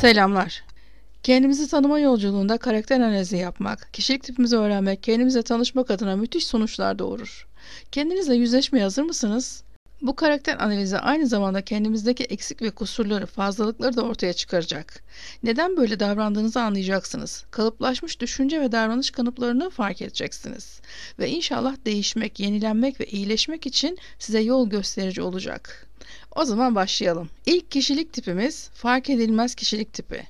Selamlar. Kendimizi tanıma yolculuğunda karakter analizi yapmak, kişilik tipimizi öğrenmek, kendimize tanışmak adına müthiş sonuçlar doğurur. Kendinizle yüzleşmeye hazır mısınız? Bu karakter analizi aynı zamanda kendimizdeki eksik ve kusurları, fazlalıkları da ortaya çıkaracak. Neden böyle davrandığınızı anlayacaksınız. Kalıplaşmış düşünce ve davranış kanıplarını fark edeceksiniz. Ve inşallah değişmek, yenilenmek ve iyileşmek için size yol gösterici olacak. O zaman başlayalım. İlk kişilik tipimiz fark edilmez kişilik tipi.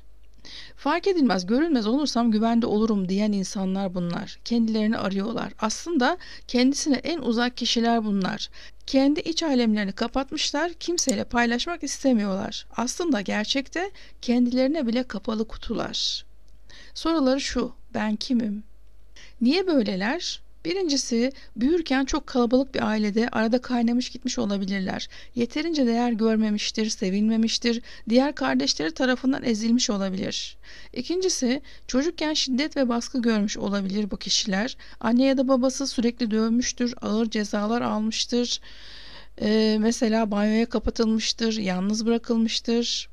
Fark edilmez, görülmez olursam güvende olurum diyen insanlar bunlar. Kendilerini arıyorlar. Aslında kendisine en uzak kişiler bunlar. Kendi iç alemlerini kapatmışlar, kimseyle paylaşmak istemiyorlar. Aslında gerçekte kendilerine bile kapalı kutular. Soruları şu, ben kimim? Niye böyleler? Birincisi büyürken çok kalabalık bir ailede arada kaynamış gitmiş olabilirler. Yeterince değer görmemiştir, sevilmemiştir, diğer kardeşleri tarafından ezilmiş olabilir. İkincisi çocukken şiddet ve baskı görmüş olabilir bu kişiler. Anne ya da babası sürekli dövmüştür, ağır cezalar almıştır. Ee, mesela banyoya kapatılmıştır, yalnız bırakılmıştır.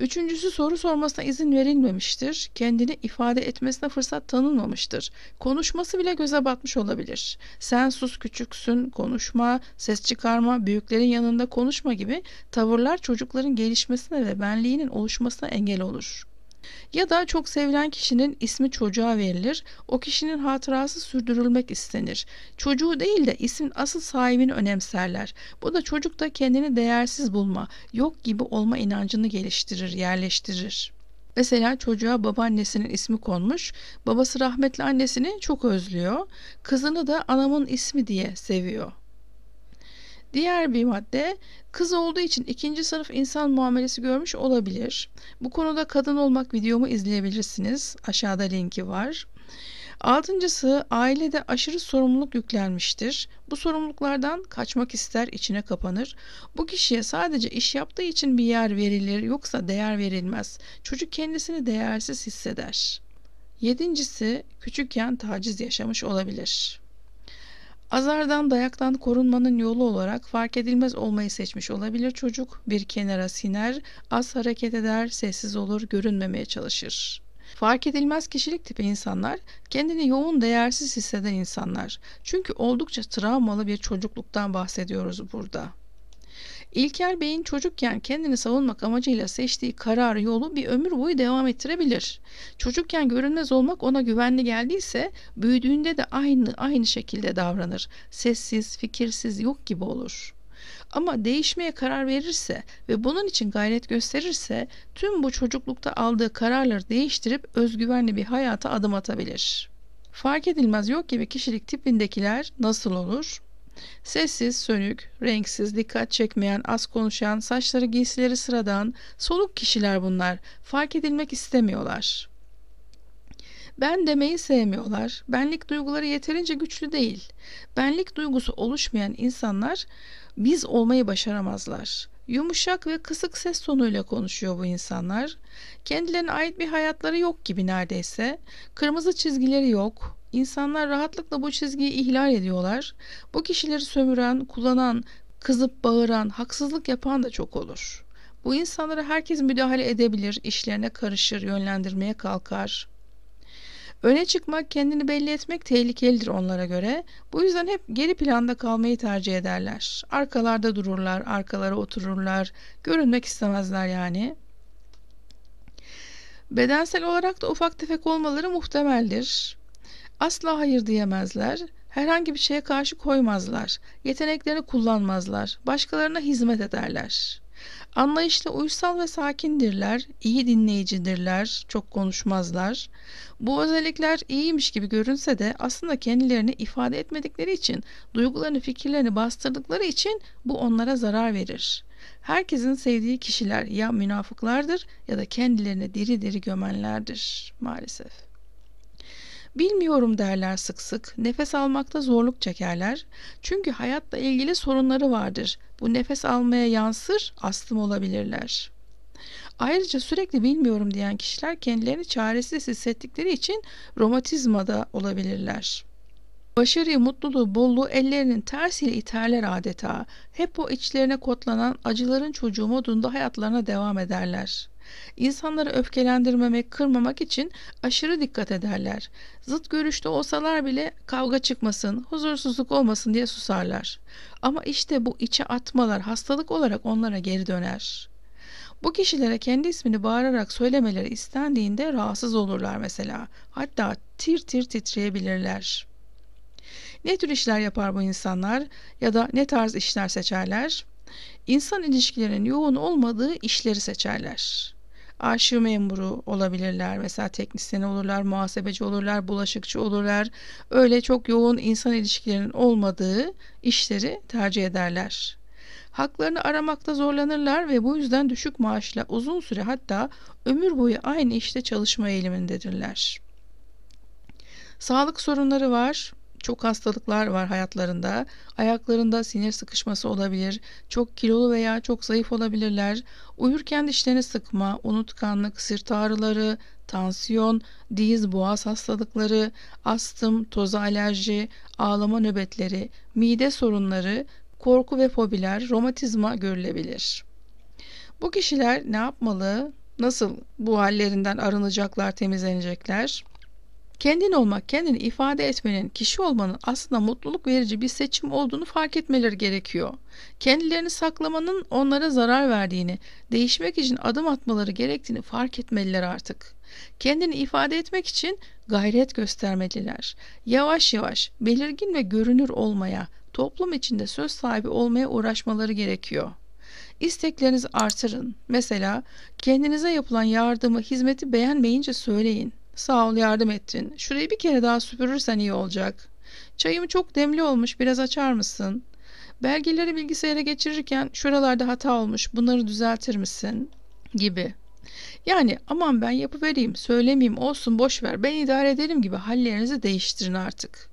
Üçüncüsü soru sormasına izin verilmemiştir. Kendini ifade etmesine fırsat tanınmamıştır. Konuşması bile göze batmış olabilir. Sen sus küçüksün, konuşma, ses çıkarma, büyüklerin yanında konuşma gibi tavırlar çocukların gelişmesine ve benliğinin oluşmasına engel olur. Ya da çok sevilen kişinin ismi çocuğa verilir. O kişinin hatırası sürdürülmek istenir. Çocuğu değil de ismin asıl sahibini önemserler. Bu da çocukta kendini değersiz bulma, yok gibi olma inancını geliştirir, yerleştirir. Mesela çocuğa babaannesinin ismi konmuş. Babası rahmetli annesini çok özlüyor. Kızını da anamın ismi diye seviyor. Diğer bir madde kız olduğu için ikinci sınıf insan muamelesi görmüş olabilir. Bu konuda kadın olmak videomu izleyebilirsiniz. Aşağıda linki var. Altıncısı ailede aşırı sorumluluk yüklenmiştir. Bu sorumluluklardan kaçmak ister, içine kapanır. Bu kişiye sadece iş yaptığı için bir yer verilir, yoksa değer verilmez. Çocuk kendisini değersiz hisseder. Yedincisi küçükken taciz yaşamış olabilir. Azardan dayaktan korunmanın yolu olarak fark edilmez olmayı seçmiş olabilir çocuk. Bir kenara siner, az hareket eder, sessiz olur, görünmemeye çalışır. Fark edilmez kişilik tipi insanlar kendini yoğun değersiz hisseden insanlar. Çünkü oldukça travmalı bir çocukluktan bahsediyoruz burada. İlker Bey'in çocukken kendini savunmak amacıyla seçtiği karar yolu bir ömür boyu devam ettirebilir. Çocukken görünmez olmak ona güvenli geldiyse büyüdüğünde de aynı aynı şekilde davranır. Sessiz, fikirsiz, yok gibi olur. Ama değişmeye karar verirse ve bunun için gayret gösterirse tüm bu çocuklukta aldığı kararları değiştirip özgüvenli bir hayata adım atabilir. Fark edilmez yok gibi kişilik tipindekiler nasıl olur? Sessiz, sönük, renksiz, dikkat çekmeyen, az konuşan, saçları giysileri sıradan, soluk kişiler bunlar. Fark edilmek istemiyorlar. Ben demeyi sevmiyorlar. Benlik duyguları yeterince güçlü değil. Benlik duygusu oluşmayan insanlar biz olmayı başaramazlar. Yumuşak ve kısık ses tonuyla konuşuyor bu insanlar. Kendilerine ait bir hayatları yok gibi neredeyse. Kırmızı çizgileri yok. İnsanlar rahatlıkla bu çizgiyi ihlal ediyorlar. Bu kişileri sömüren, kullanan, kızıp bağıran, haksızlık yapan da çok olur. Bu insanlara herkes müdahale edebilir, işlerine karışır, yönlendirmeye kalkar. Öne çıkmak, kendini belli etmek tehlikelidir onlara göre. Bu yüzden hep geri planda kalmayı tercih ederler. Arkalarda dururlar, arkalara otururlar. Görünmek istemezler yani. Bedensel olarak da ufak tefek olmaları muhtemeldir. Asla hayır diyemezler, herhangi bir şeye karşı koymazlar, yeteneklerini kullanmazlar, başkalarına hizmet ederler. Anlayışlı, uysal ve sakindirler, iyi dinleyicidirler, çok konuşmazlar. Bu özellikler iyiymiş gibi görünse de aslında kendilerini ifade etmedikleri için, duygularını, fikirlerini bastırdıkları için bu onlara zarar verir. Herkesin sevdiği kişiler ya münafıklardır ya da kendilerini diri diri gömenlerdir maalesef. Bilmiyorum derler sık sık, nefes almakta zorluk çekerler. Çünkü hayatla ilgili sorunları vardır. Bu nefes almaya yansır, astım olabilirler. Ayrıca sürekli bilmiyorum diyen kişiler kendilerini çaresiz hissettikleri için romatizmada olabilirler. Başarıyı, mutluluğu, bolluğu ellerinin tersiyle iterler adeta. Hep o içlerine kotlanan acıların çocuğu modunda hayatlarına devam ederler.'' İnsanları öfkelendirmemek, kırmamak için aşırı dikkat ederler. Zıt görüşte olsalar bile kavga çıkmasın, huzursuzluk olmasın diye susarlar. Ama işte bu içe atmalar hastalık olarak onlara geri döner. Bu kişilere kendi ismini bağırarak söylemeleri istendiğinde rahatsız olurlar mesela. Hatta tir tir titreyebilirler. Ne tür işler yapar bu insanlar ya da ne tarz işler seçerler? İnsan ilişkilerinin yoğun olmadığı işleri seçerler arşiv memuru olabilirler. Mesela teknisyen olurlar, muhasebeci olurlar, bulaşıkçı olurlar. Öyle çok yoğun insan ilişkilerinin olmadığı işleri tercih ederler. Haklarını aramakta zorlanırlar ve bu yüzden düşük maaşla uzun süre hatta ömür boyu aynı işte çalışma eğilimindedirler. Sağlık sorunları var. Çok hastalıklar var hayatlarında. Ayaklarında sinir sıkışması olabilir. Çok kilolu veya çok zayıf olabilirler. Uyurken dişlerini sıkma, unutkanlık, sırt ağrıları, tansiyon, diz boğaz hastalıkları, astım, toza alerji, ağlama nöbetleri, mide sorunları, korku ve fobiler, romatizma görülebilir. Bu kişiler ne yapmalı? Nasıl bu hallerinden arınacaklar, temizlenecekler? Kendin olmak, kendini ifade etmenin, kişi olmanın aslında mutluluk verici bir seçim olduğunu fark etmeleri gerekiyor. Kendilerini saklamanın onlara zarar verdiğini, değişmek için adım atmaları gerektiğini fark etmeliler artık. Kendini ifade etmek için gayret göstermeliler. Yavaş yavaş, belirgin ve görünür olmaya, toplum içinde söz sahibi olmaya uğraşmaları gerekiyor. İsteklerinizi artırın. Mesela kendinize yapılan yardımı, hizmeti beğenmeyince söyleyin. Sağ ol yardım ettin. Şurayı bir kere daha süpürürsen iyi olacak. Çayım çok demli olmuş biraz açar mısın? Belgeleri bilgisayara geçirirken şuralarda hata olmuş bunları düzeltir misin? Gibi. Yani aman ben yapıvereyim söylemeyeyim olsun boş ver ben idare ederim gibi hallerinizi değiştirin artık.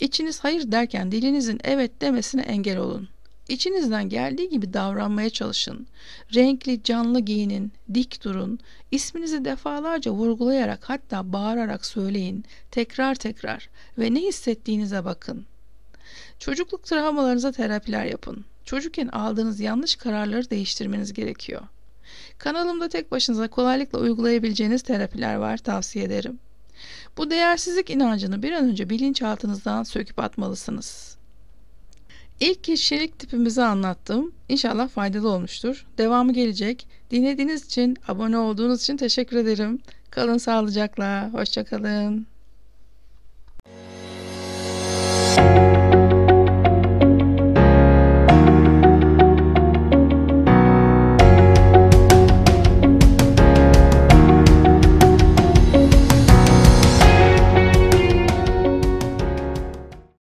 İçiniz hayır derken dilinizin evet demesine engel olun. İçinizden geldiği gibi davranmaya çalışın. Renkli, canlı giyinin, dik durun. İsminizi defalarca vurgulayarak hatta bağırarak söyleyin. Tekrar tekrar ve ne hissettiğinize bakın. Çocukluk travmalarınıza terapiler yapın. Çocukken aldığınız yanlış kararları değiştirmeniz gerekiyor. Kanalımda tek başınıza kolaylıkla uygulayabileceğiniz terapiler var tavsiye ederim. Bu değersizlik inancını bir an önce bilinçaltınızdan söküp atmalısınız. İlk kişilik tipimizi anlattım. İnşallah faydalı olmuştur. Devamı gelecek. Dinlediğiniz için, abone olduğunuz için teşekkür ederim. Kalın sağlıcakla. Hoşçakalın.